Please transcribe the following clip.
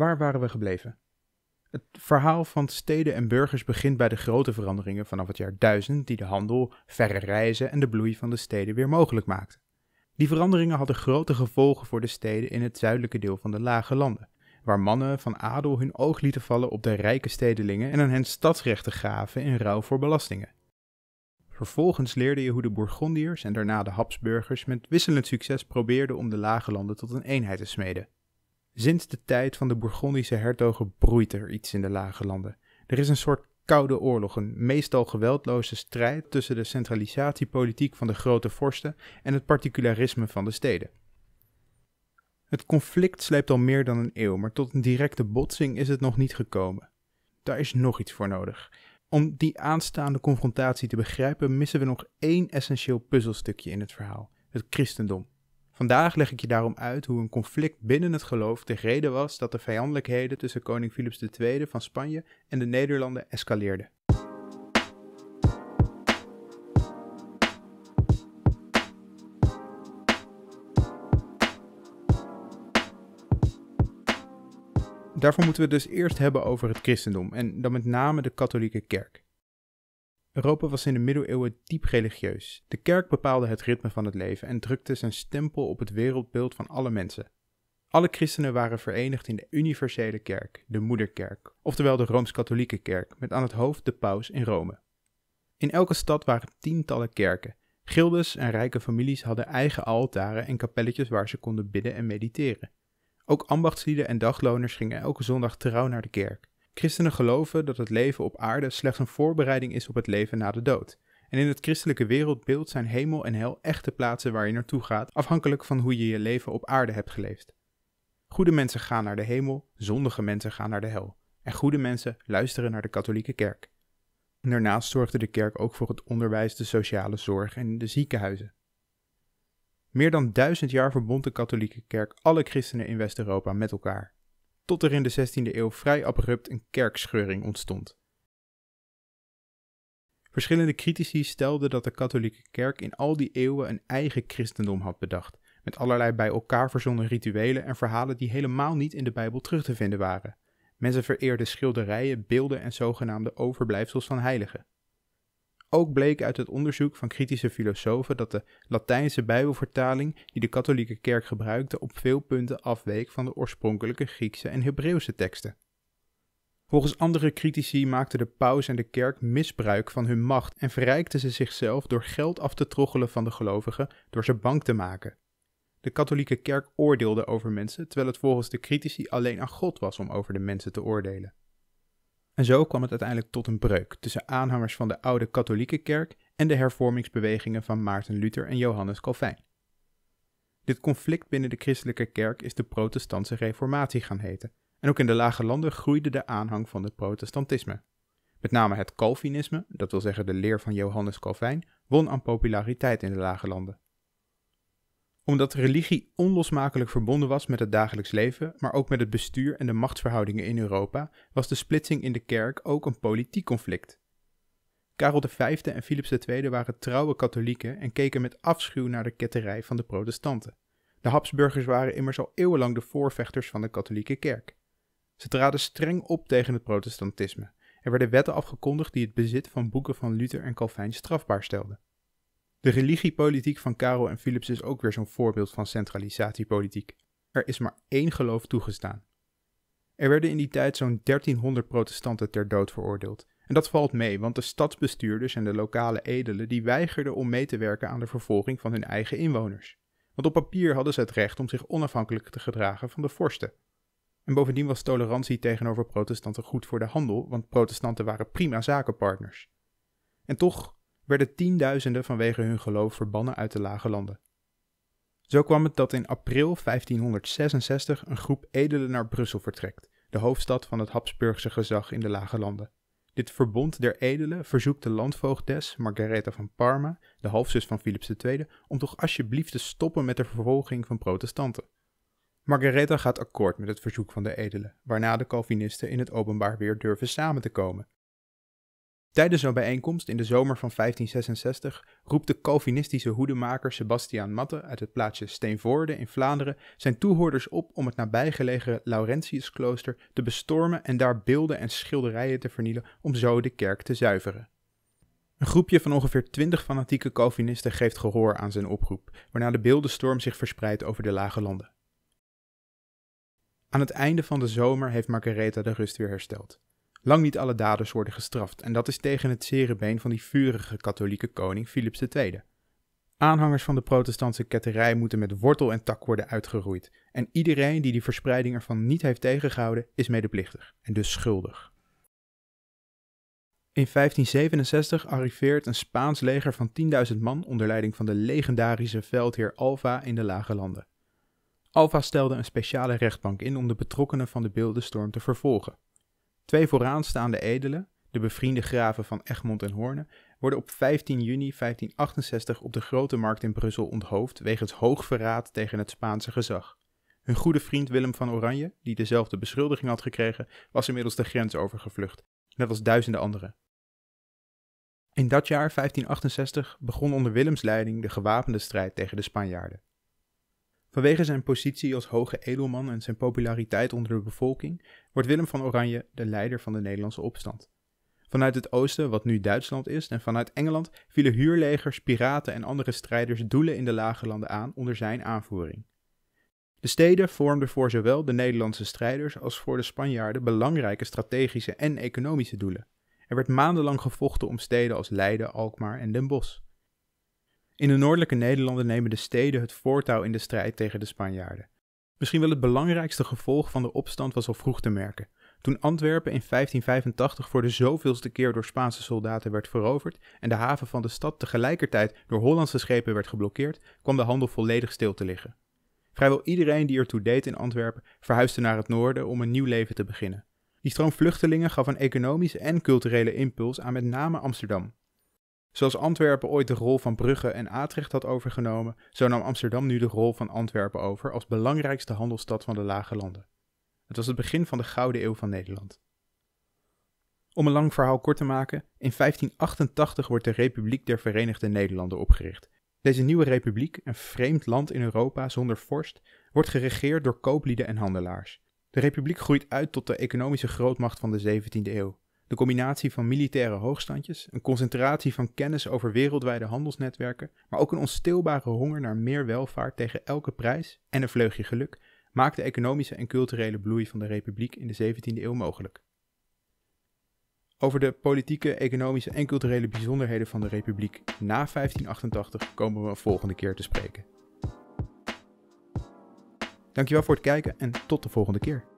Waar waren we gebleven? Het verhaal van steden en burgers begint bij de grote veranderingen vanaf het jaar 1000 die de handel, verre reizen en de bloei van de steden weer mogelijk maakten. Die veranderingen hadden grote gevolgen voor de steden in het zuidelijke deel van de Lage Landen, waar mannen van adel hun oog lieten vallen op de rijke stedelingen en aan hen stadsrechten gaven in ruil voor belastingen. Vervolgens leerde je hoe de Bourgondiërs en daarna de Habsburgers met wisselend succes probeerden om de Lage Landen tot een eenheid te smeden. Sinds de tijd van de Bourgondische hertogen broeit er iets in de lage landen. Er is een soort koude oorlog, een meestal geweldloze strijd tussen de centralisatiepolitiek van de grote vorsten en het particularisme van de steden. Het conflict sleept al meer dan een eeuw, maar tot een directe botsing is het nog niet gekomen. Daar is nog iets voor nodig. Om die aanstaande confrontatie te begrijpen, missen we nog één essentieel puzzelstukje in het verhaal: het christendom. Vandaag leg ik je daarom uit hoe een conflict binnen het geloof de reden was dat de vijandelijkheden tussen koning Philips II van Spanje en de Nederlanden escaleerden. Daarvoor moeten we het dus eerst hebben over het christendom en dan met name de katholieke kerk. Europa was in de middeleeuwen diep religieus. De kerk bepaalde het ritme van het leven en drukte zijn stempel op het wereldbeeld van alle mensen. Alle christenen waren verenigd in de universele kerk, de moederkerk, oftewel de rooms-katholieke kerk, met aan het hoofd de paus in Rome. In elke stad waren tientallen kerken. Gildes en rijke families hadden eigen altaren en kapelletjes waar ze konden bidden en mediteren. Ook ambachtslieden en dagloners gingen elke zondag trouw naar de kerk. Christenen geloven dat het leven op aarde slechts een voorbereiding is op het leven na de dood. En in het christelijke wereldbeeld zijn hemel en hel echte plaatsen waar je naartoe gaat, afhankelijk van hoe je je leven op aarde hebt geleefd. Goede mensen gaan naar de hemel, zondige mensen gaan naar de hel. En goede mensen luisteren naar de katholieke kerk. Daarnaast zorgde de kerk ook voor het onderwijs, de sociale zorg en de ziekenhuizen. Meer dan duizend jaar verbond de katholieke kerk alle christenen in West-Europa met elkaar tot er in de 16e eeuw vrij abrupt een kerkscheuring ontstond. Verschillende critici stelden dat de katholieke kerk in al die eeuwen een eigen christendom had bedacht, met allerlei bij elkaar verzonnen rituelen en verhalen die helemaal niet in de Bijbel terug te vinden waren. Mensen vereerden schilderijen, beelden en zogenaamde overblijfsels van heiligen. Ook bleek uit het onderzoek van kritische filosofen dat de Latijnse Bijbelvertaling die de katholieke kerk gebruikte op veel punten afweek van de oorspronkelijke Griekse en Hebreeuwse teksten. Volgens andere critici maakten de paus en de kerk misbruik van hun macht en verrijkten ze zichzelf door geld af te troggelen van de gelovigen door ze bang te maken. De katholieke kerk oordeelde over mensen, terwijl het volgens de critici alleen aan God was om over de mensen te oordelen. En zo kwam het uiteindelijk tot een breuk tussen aanhangers van de oude katholieke kerk en de hervormingsbewegingen van Maarten Luther en Johannes Calvijn. Dit conflict binnen de christelijke kerk is de protestantse reformatie gaan heten, en ook in de lage landen groeide de aanhang van het protestantisme. Met name het Calvinisme, dat wil zeggen de leer van Johannes Calvijn, won aan populariteit in de lage landen omdat religie onlosmakelijk verbonden was met het dagelijks leven, maar ook met het bestuur en de machtsverhoudingen in Europa, was de splitsing in de kerk ook een politiek conflict. Karel V en Philips II waren trouwe katholieken en keken met afschuw naar de ketterij van de protestanten. De Habsburgers waren immers al eeuwenlang de voorvechters van de katholieke kerk. Ze traden streng op tegen het protestantisme. Er werden wetten afgekondigd die het bezit van boeken van Luther en Calvijn strafbaar stelden. De religiepolitiek van Karel en Philips is ook weer zo'n voorbeeld van centralisatiepolitiek. Er is maar één geloof toegestaan. Er werden in die tijd zo'n 1300 protestanten ter dood veroordeeld. En dat valt mee, want de stadsbestuurders en de lokale edelen die weigerden om mee te werken aan de vervolging van hun eigen inwoners. Want op papier hadden ze het recht om zich onafhankelijk te gedragen van de vorsten. En bovendien was tolerantie tegenover protestanten goed voor de handel, want protestanten waren prima zakenpartners. En toch werden tienduizenden vanwege hun geloof verbannen uit de lage landen. Zo kwam het dat in april 1566 een groep edelen naar Brussel vertrekt, de hoofdstad van het Habsburgse gezag in de lage landen. Dit verbond der edelen verzoekt de landvoogdes Margaretha van Parma, de halfzus van Philips II, om toch alsjeblieft te stoppen met de vervolging van protestanten. Margaretha gaat akkoord met het verzoek van de edelen, waarna de Calvinisten in het openbaar weer durven samen te komen Tijdens een bijeenkomst in de zomer van 1566 roept de Calvinistische hoedemaker Sebastiaan Matte uit het plaatsje Steenvoorde in Vlaanderen zijn toehoorders op om het nabijgelegen Laurentiusklooster te bestormen en daar beelden en schilderijen te vernielen om zo de kerk te zuiveren. Een groepje van ongeveer twintig fanatieke Calvinisten geeft gehoor aan zijn oproep, waarna de beeldenstorm zich verspreidt over de lage landen. Aan het einde van de zomer heeft Margaretha de rust weer hersteld. Lang niet alle daders worden gestraft en dat is tegen het zere been van die vurige katholieke koning Philips II. Aanhangers van de protestantse ketterij moeten met wortel en tak worden uitgeroeid en iedereen die die verspreiding ervan niet heeft tegengehouden is medeplichtig en dus schuldig. In 1567 arriveert een Spaans leger van 10.000 man onder leiding van de legendarische veldheer Alva in de Lage Landen. Alva stelde een speciale rechtbank in om de betrokkenen van de beeldenstorm te vervolgen. Twee vooraanstaande edelen, de bevriende graven van Egmond en Hoorne, worden op 15 juni 1568 op de Grote Markt in Brussel onthoofd wegens hoogverraad tegen het Spaanse gezag. Hun goede vriend Willem van Oranje, die dezelfde beschuldiging had gekregen, was inmiddels de grens overgevlucht, net als duizenden anderen. In dat jaar 1568 begon onder Willems leiding de gewapende strijd tegen de Spanjaarden. Vanwege zijn positie als hoge edelman en zijn populariteit onder de bevolking wordt Willem van Oranje de leider van de Nederlandse opstand. Vanuit het oosten, wat nu Duitsland is, en vanuit Engeland vielen huurlegers, piraten en andere strijders doelen in de lage landen aan onder zijn aanvoering. De steden vormden voor zowel de Nederlandse strijders als voor de Spanjaarden belangrijke strategische en economische doelen. Er werd maandenlang gevochten om steden als Leiden, Alkmaar en Den Bosch. In de noordelijke Nederlanden nemen de steden het voortouw in de strijd tegen de Spanjaarden. Misschien wel het belangrijkste gevolg van de opstand was al vroeg te merken. Toen Antwerpen in 1585 voor de zoveelste keer door Spaanse soldaten werd veroverd en de haven van de stad tegelijkertijd door Hollandse schepen werd geblokkeerd, kwam de handel volledig stil te liggen. Vrijwel iedereen die ertoe deed in Antwerpen verhuisde naar het noorden om een nieuw leven te beginnen. Die stroom vluchtelingen gaf een economische en culturele impuls aan met name Amsterdam, Zoals Antwerpen ooit de rol van Brugge en Atrecht had overgenomen, zo nam Amsterdam nu de rol van Antwerpen over als belangrijkste handelsstad van de Lage Landen. Het was het begin van de Gouden Eeuw van Nederland. Om een lang verhaal kort te maken, in 1588 wordt de Republiek der Verenigde Nederlanden opgericht. Deze nieuwe republiek, een vreemd land in Europa zonder vorst, wordt geregeerd door kooplieden en handelaars. De republiek groeit uit tot de economische grootmacht van de 17e eeuw. De combinatie van militaire hoogstandjes, een concentratie van kennis over wereldwijde handelsnetwerken, maar ook een onstilbare honger naar meer welvaart tegen elke prijs en een vleugje geluk maakte de economische en culturele bloei van de republiek in de 17e eeuw mogelijk. Over de politieke, economische en culturele bijzonderheden van de republiek na 1588 komen we een volgende keer te spreken. Dankjewel voor het kijken en tot de volgende keer.